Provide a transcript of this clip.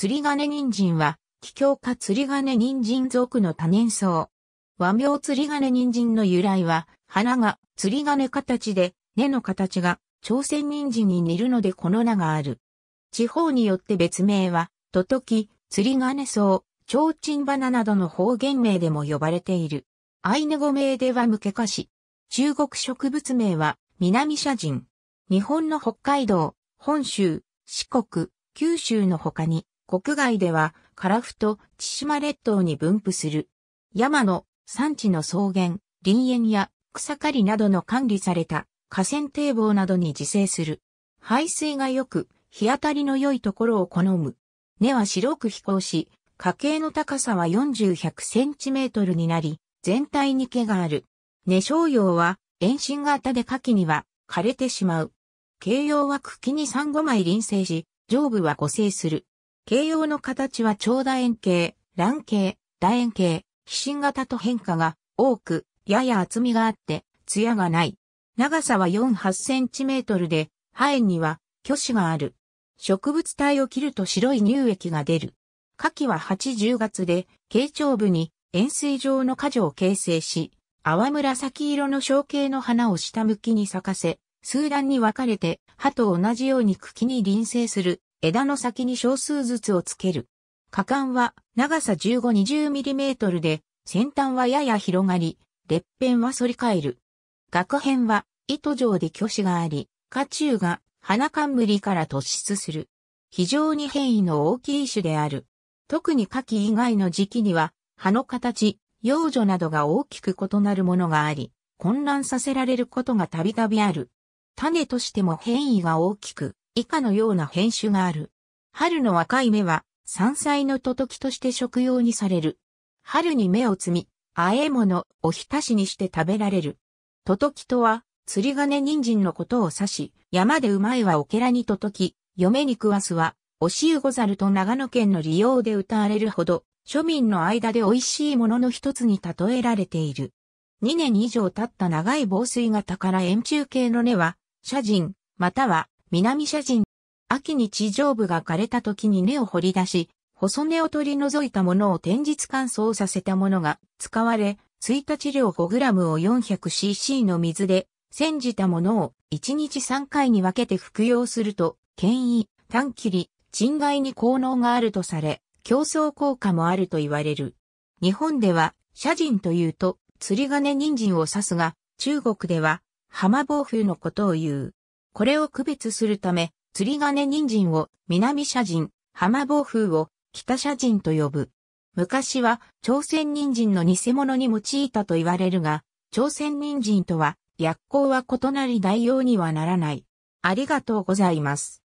釣り金人参は、気境か釣り金人参属の多年草。和名釣り金人参の由来は、花が釣り金形で、根の形が朝鮮人参に似るのでこの名がある。地方によって別名は、トトキ、釣り金草、提灯花などの方言名でも呼ばれている。アイヌ語名ではムケカシ。中国植物名は、南社人。日本の北海道、本州、四国、九州の他に、国外では、フト、千島列島に分布する。山の、山地の草原、林園や草刈りなどの管理された河川堤防などに自生する。排水が良く、日当たりの良いところを好む。根は白く飛行し、家計の高さは40-100センチメートルになり、全体に毛がある。根商葉は、遠心型で夏季には枯れてしまう。形容は茎に3、5枚輪生し、上部は誤生する。形容の形は長楕円形、卵形、楕円形、皮心型と変化が多く、やや厚みがあって、艶がない。長さは4、8センチメートルで、ハ炎には虚子がある。植物体を切ると白い乳液が出る。夏季は8、10月で、形長部に円錐状の果樹を形成し、淡紫色の小径の花を下向きに咲かせ、数段に分かれて、葉と同じように茎に輪生する枝の先に少数ずつをつける。果敢は長さ 15-20mm で、先端はやや広がり、裂片は反り返る。学片は糸状で虚子があり、花中が花冠から突出する。非常に変異の大きい種である。特に夏季以外の時期には、葉の形、幼女などが大きく異なるものがあり、混乱させられることがたびたびある。種としても変異が大きく、以下のような変種がある。春の若い芽は山菜のとときとして食用にされる。春に芽を摘み、和え物、おひたしにして食べられる。とときとは、釣り金人参のことを指し、山でうまいはおけらにととき、嫁に食わすは、おしゆござると長野県の利用で歌われるほど、庶民の間で美味しいものの一つに例えられている。2年以上経った長い防水型から円柱形の根は、社人、または南斜陣。秋に地上部が枯れた時に根を掘り出し、細根を取り除いたものを天日乾燥させたものが使われ、1日量 5g を 400cc の水で煎じたものを1日3回に分けて服用すると、権威、短切り、賃害に効能があるとされ、競争効果もあると言われる。日本では、斜人というと、釣り金人参を指すが、中国では、浜暴風のことを言う。これを区別するため、釣り金人参を南社人、浜暴風を北社人と呼ぶ。昔は朝鮮人参の偽物に用いたと言われるが、朝鮮人参とは薬効は異なり代用にはならない。ありがとうございます。